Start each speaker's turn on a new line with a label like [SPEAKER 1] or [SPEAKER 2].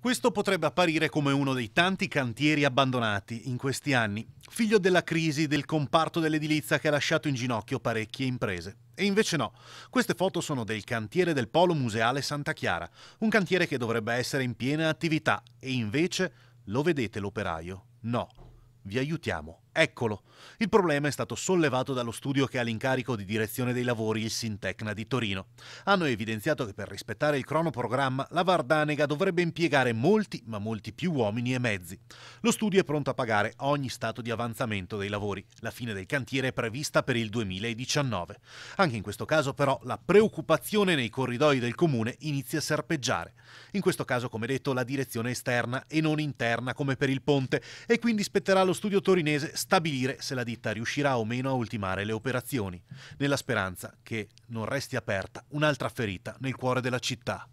[SPEAKER 1] Questo potrebbe apparire come uno dei tanti cantieri abbandonati in questi anni, figlio della crisi del comparto dell'edilizia che ha lasciato in ginocchio parecchie imprese. E invece no, queste foto sono del cantiere del Polo Museale Santa Chiara, un cantiere che dovrebbe essere in piena attività e invece, lo vedete l'operaio? No, vi aiutiamo. Eccolo. Il problema è stato sollevato dallo studio che ha l'incarico di direzione dei lavori, il Sintecna di Torino. Hanno evidenziato che per rispettare il cronoprogramma la Vardanega dovrebbe impiegare molti, ma molti più uomini e mezzi. Lo studio è pronto a pagare ogni stato di avanzamento dei lavori. La fine del cantiere è prevista per il 2019. Anche in questo caso però la preoccupazione nei corridoi del comune inizia a serpeggiare. In questo caso, come detto, la direzione è esterna e non interna come per il ponte e quindi spetterà lo studio torinese stabilire se la ditta riuscirà o meno a ultimare le operazioni, nella speranza che non resti aperta un'altra ferita nel cuore della città.